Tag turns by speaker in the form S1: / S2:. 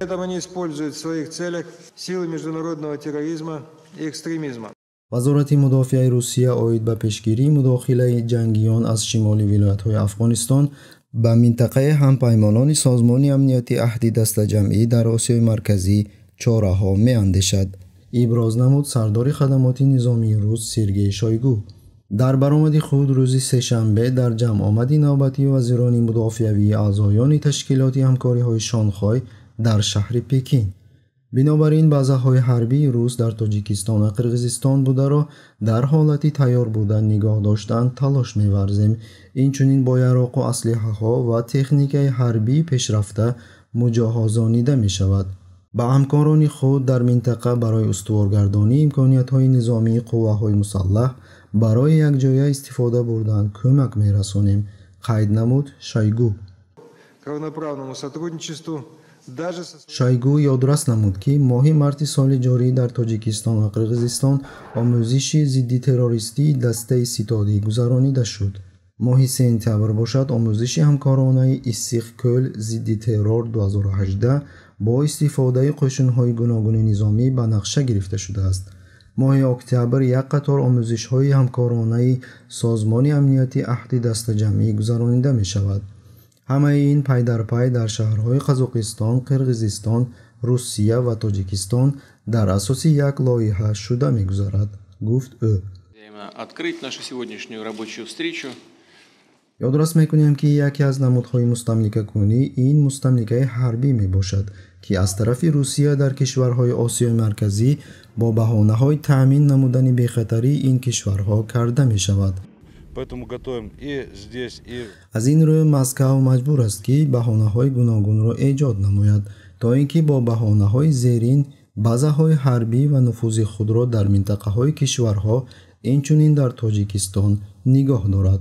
S1: Этом они используют в своих целях силы международного терроризма и экстремизма.
S2: вазорати мудофиаи русия оид ба пешгирии мудохилаи ҷангиён аз шимоли вилоятҳои афғонистон ба минтақаи ҳампаймонони созмони амнияти аҳди дастаҷамъӣ дар осиёи марказӣ чораҳо меандешад иброз намуд сардори хадамоти низомии рус сергей шойгу дар баромади худ рӯзи сешанбе дар ҷамъомади навбатии вазирони мудофиавии аъзоёни ташкилоти ҳамкориҳои шонхой дар шаҳри пекин бинобар ин базаҳои ҳарбии рус дар тоҷикистону қирғизистон бударо дар ҳолати тайёр буда нигоҳ доштан талош меварзем инчунин бо яроқу аслиҳаҳо ва техникаи ҳарбии пешрафта муҷоҳозонида мешавад ба ҳамкорони худ дар минтақа барои устуворгардонии имкониятҳои низомии қувваҳои мусаллаҳ барои якҷоя истифода бурдан кӯмак мерасонем қайд намуд шайгуб шойгу ёдрас намуд ки моҳи марти соли ҷорӣ дар тоҷикистон ва қирғизистон омӯзиши зидди террористии дастаи ситодӣ гузаронида шуд моҳи сентябр бошад омӯзиши ҳамкоронаи иссиқкӯл зидди террор 2018 бо истифодаи қӯшунҳои гуногуни низомӣ ба нақша гирифта шудааст моҳи октябр як қатор омӯзишҳои ҳамкоронаи созмони амнияти аҳди дастаҷамъӣ гузаронида мешавад ҳамаи ин пайдарпай дар шаҳрҳои қазоқистон қирғизистон русия ва тоҷикистон дар асоси як лоиҳа шуда мегузарад гуфт ӯ ёдрас мекунем ки яке аз намудҳои мустамликакунӣ ин мустамликаи ҳарбӣ мебошад ки аз тарафи русия дар кишварҳои осиёи марказӣ бо баҳонаҳои таъмин намудани бехатарии ин кишварҳо карда мешавад аз ин рӯ маскав маҷбур аст ки баҳонаҳои гуногунро эҷод намояд то ин ки бо баҳонаҳои зерин базаҳои ҳарбӣ ва нуфузи худро дар минтақаҳои кишварҳо инчунин дар тоҷикистон нигоҳ дорад